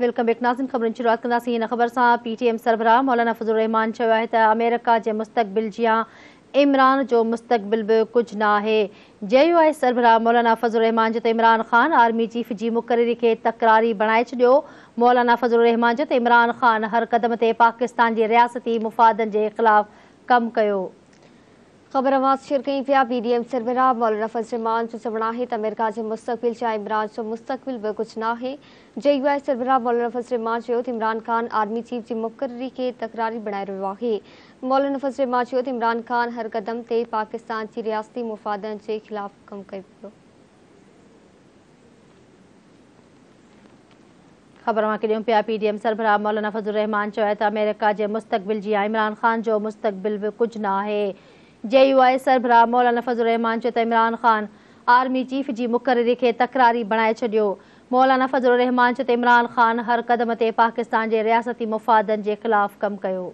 welcome back Nazim ख़बरुनि शुरूआति कंदासीं हिन ख़बर सां पी टी एम सरबरा मौलाना फज़ुल रहमान चयो आहे त अमेरिका जे मुस्तक़बिल जिया इमरान जो मुस्तक़बिल बि कुझु न आहे जहिड़ो आहे सरबराह मौलाना फज़ुल रहमान जो त इमरान ख़ान आर्मी चीफ जी मुक़ररी खे तकरारी बणाए छॾियो मौलाना फज़ुल रहमान जो त इमरान ख़ान हर क़दम ते पाकिस्तान जे रियासती मुफ़ादनि जे ख़िलाफ़ कमु कयो खबर खबरवाज शर्किया बी डी एम सरबराह मौलाना फजरमान जो चवण है अमेरिका के मुस्तबिल जा इमरान जो मुस्तबिल बि कुझु नाहे जे यू आई सरबराह मौलाना फजरमान चयो त इमरान ख़ान आर्मी चीफ की मुकर्री के तकरारी बनाए रो है मौलाना फजरमान चयो त इमरान ख़ान हर क़दम से पाकिस्तान की रियासती मुफाद के खिलाफ कम कर ख़बर मां के पिया पी डी एम सरबराह मौलाना फजुलरहमान रहमान चयो अमेरिका के मुस्तबिल जी हाँ, इमरान ख़ान जो मुस्तबिल भी कुछ ना है जे यूआई सरबराह मौलानाफ़ज़रमान चयो त इमरान ख़ान आर्मी चीफ जी मुक़ररी खे तकरारी बणाए छडि॒यो मौलानाफ़ज़रमान चयो त इमरान ख़ान हर क़दम ते पाकिस्तान जे रियासती मुफ़ादनि जे ख़िलाफ़ कमु कयो